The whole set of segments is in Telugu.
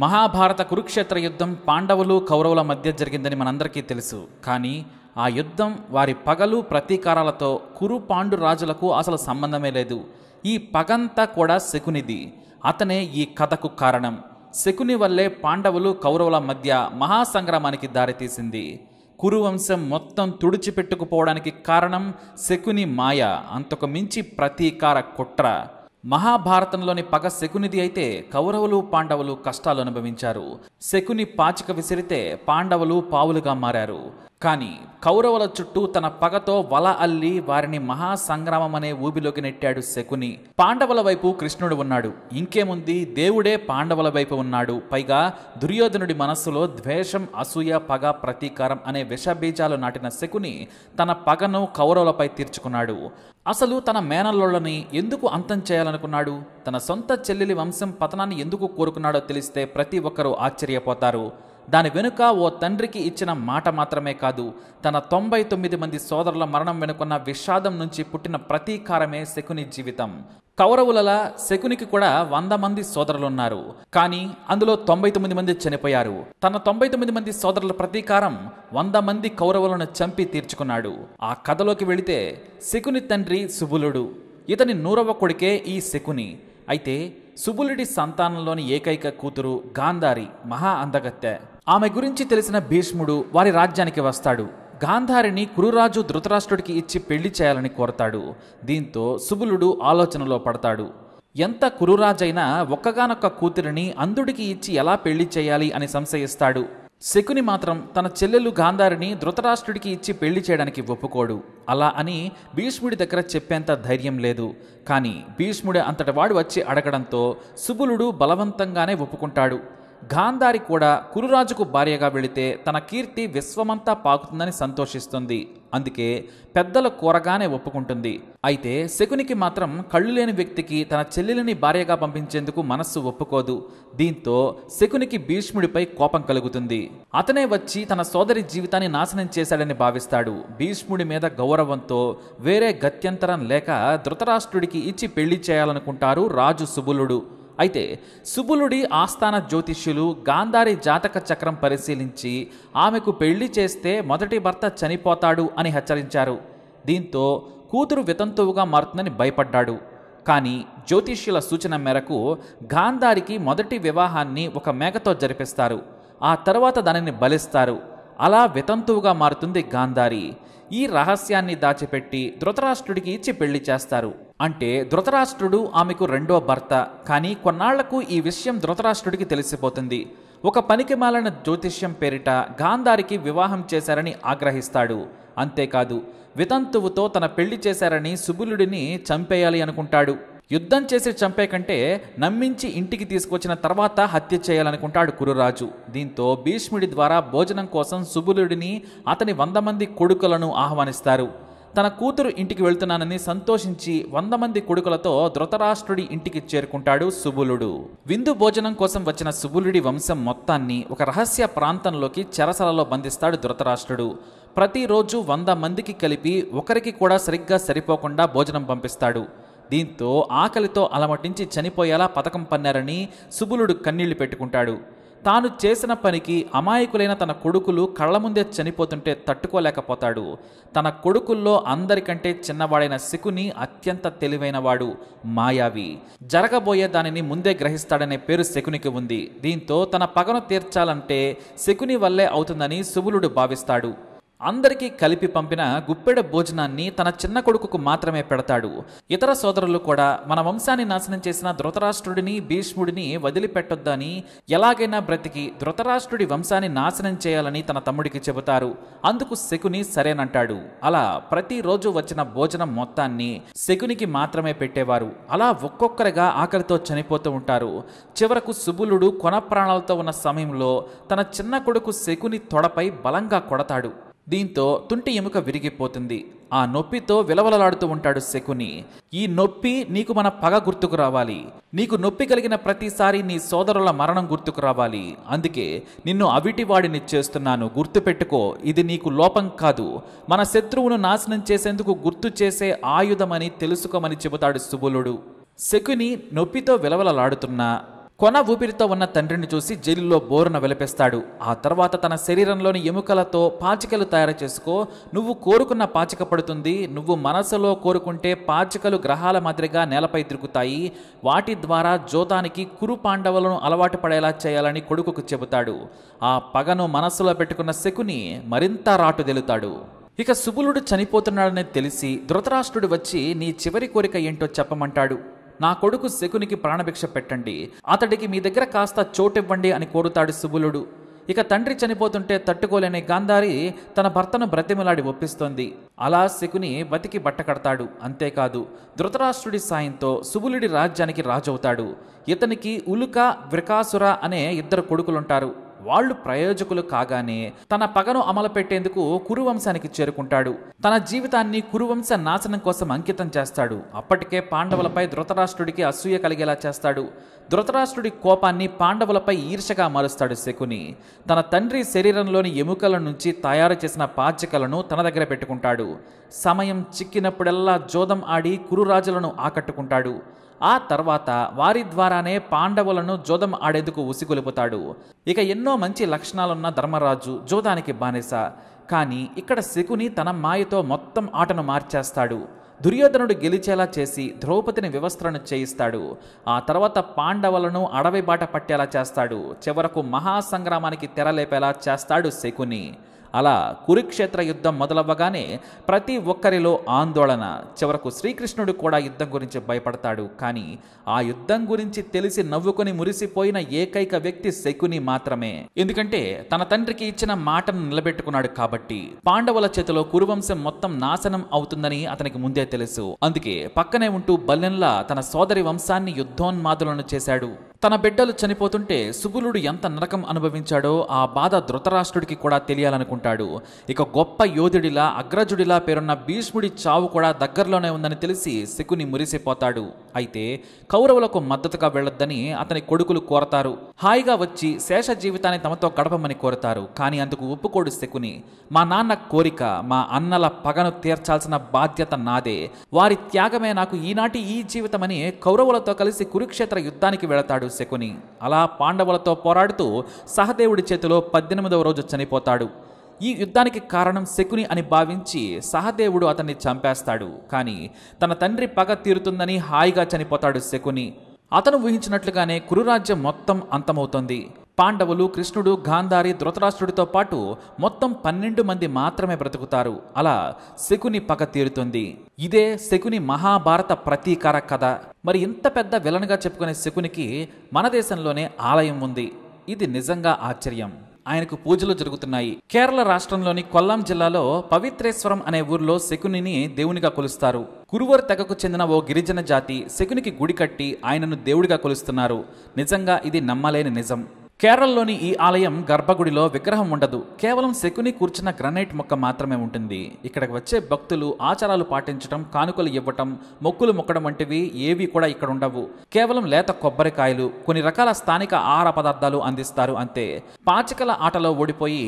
మహాభారత కురుక్షేత్ర యుద్ధం పాండవులు కౌరవుల మధ్య జరిగిందని మనందరికీ తెలుసు కానీ ఆ యుద్ధం వారి పగలు ప్రతీకారాలతో కురు పాండు రాజులకు అసలు సంబంధమే లేదు ఈ పగంతా కూడా శకునిది అతనే ఈ కథకు కారణం శకుని వల్లే పాండవులు కౌరవుల మధ్య మహాసంగ్రామానికి దారితీసింది కురువంశం మొత్తం తుడిచిపెట్టుకుపోవడానికి కారణం శకుని మాయ అంతకు మించి ప్రతీకార కుట్ర మహాభారతంలోని పగ శకునిది అయితే కౌరవులు పాండవులు కష్టాలు అనుభవించారు శకుని పాచిక విసిరితే పాండవులు పావులుగా మారారు కానీ కౌరవుల చుట్టూ తన పగతో వల అల్లి వారిని మహాసంగ్రామం అనే ఊబిలోకి నెట్టాడు శకుని పాండవుల వైపు కృష్ణుడు ఉన్నాడు ఇంకేముంది దేవుడే పాండవుల వైపు ఉన్నాడు పైగా దుర్యోధనుడి మనస్సులో ద్వేషం అసూయ పగ ప్రతీకారం అనే విషబీజాలు నాటిన శకుని తన పగను కౌరవులపై తీర్చుకున్నాడు అసలు తన మేనల్లోళ్ళని ఎందుకు అంతం చేయాలనుకున్నాడు తన సొంత చెల్లెలి వంశం పతనాన్ని ఎందుకు కోరుకున్నాడో తెలిస్తే ప్రతి ఒక్కరూ ఆశ్చర్యపోతారు దాని వెనుక ఓ తండ్రికి ఇచ్చిన మాట మాత్రమే కాదు తన తొంభై తొమ్మిది మంది సోదరుల మరణం వెనుకున్న విషాదం నుంచి పుట్టిన ప్రతీకారమే శకుని జీవితం కౌరవులలా శకునికి కూడా వంద మంది సోదరులున్నారు కానీ అందులో తొంభై తొమ్మిది మంది చనిపోయారు తన తొంభై తొమ్మిది మంది సోదరుల ప్రతీకారం వంద మంది కౌరవులను చంపి తీర్చుకున్నాడు ఆ కథలోకి వెళితే శకుని తండ్రి సుబులుడు ఇతని నూరవ కొడుకే ఈ శకుని అయితే సుబులుడి సంతానంలోని ఏకైక కూతురు గాంధారి మహా అందగత్తె ఆమె గురించి తెలిసిన భీష్ముడు వారి రాజ్యానికి వస్తాడు గాంధారిని కురురాజు ధృతరాష్ట్రుడికి ఇచ్చి పెళ్లి చేయాలని కోరతాడు దీంతో సుబులుడు ఆలోచనలో పడతాడు ఎంత కురురాజైనా ఒక్కగానొక్క కూతురిని అంధుడికి ఇచ్చి ఎలా పెళ్లి చేయాలి అని సంశయిస్తాడు శకుని మాత్రం తన చెల్లెలు గాంధారిని ధృతరాష్ట్రుడికి ఇచ్చి పెళ్లి చేయడానికి ఒప్పుకోడు అలా అని భీష్ముడి దగ్గర చెప్పేంత ధైర్యం లేదు కానీ భీష్ముడి అంతటి వాడు వచ్చి అడగడంతో సుబులుడు బలవంతంగానే ఒప్పుకుంటాడు గాంధారి కూడా కురురాజుకు భార్యగా వెళితే తన కీర్తి విశ్వమంతా పాకుతుందని సంతోషిస్తుంది అందుకే పెద్దలు కూరగానే ఒప్పుకుంటుంది అయితే శకునికి మాత్రం కళ్ళు లేని వ్యక్తికి తన చెల్లెలిని భార్యగా పంపించేందుకు మనస్సు ఒప్పుకోదు దీంతో శకునికి భీష్ముడిపై కోపం కలుగుతుంది అతనే వచ్చి తన సోదరి జీవితాన్ని నాశనం చేశాడని భావిస్తాడు భీష్ముడి మీద గౌరవంతో వేరే గత్యంతరం లేక ధృతరాష్ట్రుడికి ఇచ్చి పెళ్లి చేయాలనుకుంటారు రాజు సుబులుడు అయితే సుబులుడి ఆస్థాన జ్యోతిష్యులు గాంధారి జాతక చక్రం పరిశీలించి ఆమెకు పెళ్లి చేస్తే మొదటి భర్త చనిపోతాడు అని హెచ్చరించారు దీంతో కూతురు వితంతువుగా మారుతుందని భయపడ్డాడు కానీ జ్యోతిష్యుల సూచన మేరకు గాంధారికి మొదటి వివాహాన్ని ఒక మేకతో జరిపిస్తారు ఆ తర్వాత దానిని బలిస్తారు అలా వితంతువుగా మారుతుంది గాంధారి ఈ రహస్యాన్ని దాచిపెట్టి ధృతరాష్ట్రుడికి ఇచ్చి పెళ్లి చేస్తారు అంటే ధృతరాష్ట్రుడు ఆమెకు రెండో భర్త కానీ కొన్నాళ్లకు ఈ విషయం ధృతరాష్ట్రుడికి తెలిసిపోతుంది ఒక మాలిన జ్యోతిష్యం పేరిట గాంధారికి వివాహం చేశారని ఆగ్రహిస్తాడు అంతేకాదు వితంతువుతో తన పెళ్లి చేశారని సుబులుడిని చంపేయాలి అనుకుంటాడు యుద్ధం చేసి చంపే కంటే నమ్మించి ఇంటికి తీసుకొచ్చిన తర్వాత హత్య చేయాలనుకుంటాడు కురురాజు దీంతో భీష్ముడి ద్వారా భోజనం కోసం సుబులుడిని అతని వంద మంది కొడుకులను ఆహ్వానిస్తారు తన కూతురు ఇంటికి వెళ్తున్నానని సంతోషించి వంద మంది కొడుకులతో ధృతరాష్ట్రుడి ఇంటికి చేరుకుంటాడు సుబులుడు విందు భోజనం కోసం వచ్చిన సుబులుడి వంశం మొత్తాన్ని ఒక రహస్య ప్రాంతంలోకి చెరసలలో బంధిస్తాడు ధృతరాష్ట్రుడు ప్రతిరోజు వంద మందికి కలిపి ఒకరికి కూడా సరిగ్గా సరిపోకుండా భోజనం పంపిస్తాడు దీంతో ఆకలితో అలమటించి చనిపోయేలా పథకం పన్నారని సుబులుడు కన్నీళ్లు పెట్టుకుంటాడు తాను చేసిన పనికి అమాయకులైన తన కొడుకులు కళ్ళ ముందే చనిపోతుంటే తట్టుకోలేకపోతాడు తన కొడుకుల్లో అందరికంటే చిన్నవాడైన శకుని అత్యంత తెలివైనవాడు మాయావి జరగబోయే దానిని ముందే గ్రహిస్తాడనే పేరు శకునికి ఉంది దీంతో తన పగను తీర్చాలంటే శకుని వల్లే అవుతుందని సుబులుడు భావిస్తాడు అందరికీ కలిపి పంపిన గుప్పెడ భోజనాన్ని తన చిన్న కొడుకుకు మాత్రమే పెడతాడు ఇతర సోదరులు కూడా మన వంశాన్ని నాశనం చేసిన ధృతరాష్ట్రుడిని భీష్ముడిని వదిలిపెట్టొద్దని ఎలాగైనా బ్రతికి ధృతరాష్ట్రుడి వంశాన్ని నాశనం చేయాలని తన తమ్ముడికి చెబుతారు అందుకు శకుని సరేనంటాడు అలా ప్రతిరోజు వచ్చిన భోజనం మొత్తాన్ని శకునికి మాత్రమే పెట్టేవారు అలా ఒక్కొక్కరిగా ఆకలితో చనిపోతూ ఉంటారు చివరకు సుబులుడు కొన ప్రాణాలతో ఉన్న సమయంలో తన చిన్న కొడుకు శకుని తొడపై బలంగా కొడతాడు దీంతో తుంటి ఎముక విరిగిపోతుంది ఆ నొప్పితో విలవలలాడుతూ ఉంటాడు శకుని ఈ నొప్పి నీకు మన పగ గుర్తుకు రావాలి నీకు నొప్పి కలిగిన ప్రతిసారి నీ సోదరుల మరణం గుర్తుకు రావాలి అందుకే నిన్ను అవిటివాడిని చేస్తున్నాను గుర్తుపెట్టుకో ఇది నీకు లోపం కాదు మన శత్రువును నాశనం చేసేందుకు గుర్తు చేసే ఆయుధమని తెలుసుకోమని చెబుతాడు సుబులుడు శకుని నొప్పితో విలవలలాడుతున్నా కొన ఊపిరితో ఉన్న తండ్రిని చూసి జైలులో బోరున వెలిపేస్తాడు ఆ తర్వాత తన శరీరంలోని ఎముకలతో పాచికలు తయారు చేసుకో నువ్వు కోరుకున్న పాచిక పడుతుంది నువ్వు మనసులో కోరుకుంటే పాచికలు గ్రహాల మాదిరిగా నేలపై తిరుగుతాయి వాటి ద్వారా జోతానికి కురు పాండవులను అలవాటు పడేలా చేయాలని కొడుకుకు చెబుతాడు ఆ పగను మనస్సులో పెట్టుకున్న శకుని మరింత రాటు తెలుతాడు ఇక సుబులుడు చనిపోతున్నాడని తెలిసి ధృతరాష్ట్రుడు వచ్చి నీ చివరి కోరిక ఏంటో చెప్పమంటాడు నా కొడుకు శకునికి ప్రాణభిక్ష పెట్టండి అతడికి మీ దగ్గర కాస్త చోటివ్వండి అని కోరుతాడు సుబులుడు ఇక తండ్రి చనిపోతుంటే తట్టుకోలేని గాంధారి తన భర్తను బ్రతిమలాడి ఒప్పిస్తోంది అలా శకుని బతికి బట్టకడతాడు అంతేకాదు ధృతరాష్ట్రుడి సాయంతో సుబులుడి రాజ్యానికి రాజవుతాడు ఇతనికి ఉలుక వ్రికాసుర అనే ఇద్దరు కొడుకులుంటారు వాళ్ళు ప్రయోజకులు కాగానే తన పగను అమలు పెట్టేందుకు కురువంశానికి చేరుకుంటాడు తన జీవితాన్ని కురువంశ నాశనం కోసం అంకితం చేస్తాడు అప్పటికే పాండవులపై ధృతరాష్ట్రుడికి అసూయ కలిగేలా చేస్తాడు ధృతరాష్ట్రుడి కోపాన్ని పాండవులపై ఈర్షగా మారుస్తాడు శకుని తన తండ్రి శరీరంలోని ఎముకల నుంచి తయారు చేసిన పాచికలను తన దగ్గర పెట్టుకుంటాడు సమయం చిక్కినప్పుడల్లా జోదం ఆడి కురురాజులను ఆకట్టుకుంటాడు ఆ తర్వాత వారి ద్వారానే పాండవులను జోదం ఆడేందుకు ఉసిగొలుపుతాడు ఇక ఎన్నో మంచి లక్షణాలున్న ధర్మరాజు జోదానికి బానిస కానీ ఇక్కడ శకుని తన మాయతో మొత్తం ఆటను మార్చేస్తాడు దుర్యోధనుడు గెలిచేలా చేసి ద్రౌపదిని వివస్త్రను చేయిస్తాడు ఆ తర్వాత పాండవులను అడవి బాట పట్టేలా చేస్తాడు చివరకు మహాసంగ్రామానికి తెరలేపేలా చేస్తాడు శకుని అలా కురుక్షేత్ర యుద్ధం మొదలవ్వగానే ప్రతి ఒక్కరిలో ఆందోళన చివరకు శ్రీకృష్ణుడు కూడా యుద్ధం గురించి భయపడతాడు కానీ ఆ యుద్ధం గురించి తెలిసి నవ్వుకుని మురిసిపోయిన ఏకైక వ్యక్తి శకుని మాత్రమే ఎందుకంటే తన తండ్రికి ఇచ్చిన మాటను నిలబెట్టుకున్నాడు కాబట్టి పాండవుల చేతిలో కురువంశం మొత్తం నాశనం అవుతుందని అతనికి ముందే తెలుసు అందుకే పక్కనే ఉంటూ బల్లెన్లా తన సోదరి వంశాన్ని యుద్ధోన్మాదులను చేశాడు తన బిడ్డలు చనిపోతుంటే సుబులుడు ఎంత నరకం అనుభవించాడో ఆ బాధ ధృతరాష్ట్రుడికి కూడా తెలియాలనుకుంటాడు ఇక గొప్ప యోధుడిలా అగ్రజుడిలా పేరున్న భీష్ముడి చావు కూడా దగ్గరలోనే ఉందని తెలిసి శకుని మురిసిపోతాడు అయితే కౌరవులకు మద్దతుగా వెళ్ళొద్దని అతని కొడుకులు కోరతారు హాయిగా వచ్చి శేష జీవితాన్ని తమతో గడపమని కోరతారు కానీ అందుకు ఒప్పుకోడు శకుని మా నాన్న కోరిక మా అన్నల పగను తీర్చాల్సిన బాధ్యత నాదే వారి త్యాగమే నాకు ఈనాటి ఈ జీవితమని కౌరవులతో కలిసి కురుక్షేత్ర యుద్ధానికి వెళతాడు శకుని అలా పాండవులతో పోరాడుతూ సహదేవుడి చేతిలో పద్దెనిమిదవ రోజు చనిపోతాడు ఈ యుద్ధానికి కారణం శకుని అని భావించి సహదేవుడు అతన్ని చంపేస్తాడు కానీ తన తండ్రి పగ తీరుతుందని హాయిగా చనిపోతాడు శకుని అతను ఊహించినట్లుగానే కురురాజ్యం మొత్తం అంతమవుతోంది పాండవులు కృష్ణుడు గాంధారి ధృతరాష్ట్రుడితో పాటు మొత్తం పన్నెండు మంది మాత్రమే బ్రతుకుతారు అలా శకుని పగ తీరుతుంది ఇదే శకుని మహాభారత ప్రతీకార కథ మరి ఇంత పెద్ద విలన్గా చెప్పుకునే శకునికి మన దేశంలోనే ఆలయం ఉంది ఇది నిజంగా ఆశ్చర్యం ఆయనకు పూజలు జరుగుతున్నాయి కేరళ రాష్ట్రంలోని కొల్లాం జిల్లాలో పవిత్రేశ్వరం అనే ఊర్లో శకునిని దేవునిగా కొలుస్తారు కురువర్ తెగకు చెందిన ఓ గిరిజన జాతి శకునికి గుడి కట్టి ఆయనను దేవుడిగా కొలుస్తున్నారు నిజంగా ఇది నమ్మలేని నిజం కేరళలోని ఈ ఆలయం గర్భగుడిలో విగ్రహం ఉండదు కేవలం శకుని కూర్చున్న గ్రనైట్ మొక్క మాత్రమే ఉంటుంది ఇక్కడికి వచ్చే భక్తులు ఆచారాలు పాటించడం కానుకలు ఇవ్వటం మొక్కులు మొక్కడం వంటివి ఏవి కూడా ఇక్కడ ఉండవు కేవలం లేత కొబ్బరికాయలు కొన్ని రకాల స్థానిక ఆహార పదార్థాలు అందిస్తారు అంతే పాచికల ఆటలో ఓడిపోయి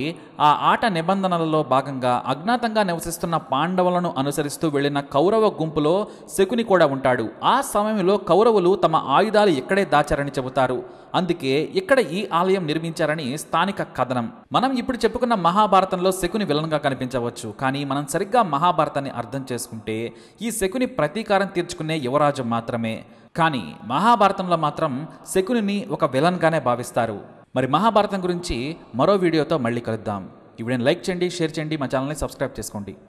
ఆ ఆట నిబంధనలలో భాగంగా అజ్ఞాతంగా నివసిస్తున్న పాండవులను అనుసరిస్తూ వెళ్లిన కౌరవ గుంపులో శకుని కూడా ఉంటాడు ఆ సమయంలో కౌరవులు తమ ఆయుధాలు ఇక్కడే దాచారని చెబుతారు అందుకే ఇక్కడ ఈ ఆలయం నిర్మించారని స్థానిక కథనం మనం ఇప్పుడు చెప్పుకున్న మహాభారతంలో శకుని విలన్గా కనిపించవచ్చు కానీ మనం సరిగ్గా మహాభారతాన్ని అర్థం చేసుకుంటే ఈ శకుని ప్రతీకారం తీర్చుకునే యువరాజు మాత్రమే కానీ మహాభారతంలో మాత్రం శకునిని ఒక విలన్గానే భావిస్తారు మరి మహాభారతం గురించి మరో వీడియోతో మళ్ళీ కలుద్దాం ఇవిడని లైక్ చేయండి షేర్ చేయండి మా ఛానల్ని సబ్స్క్రైబ్ చేసుకోండి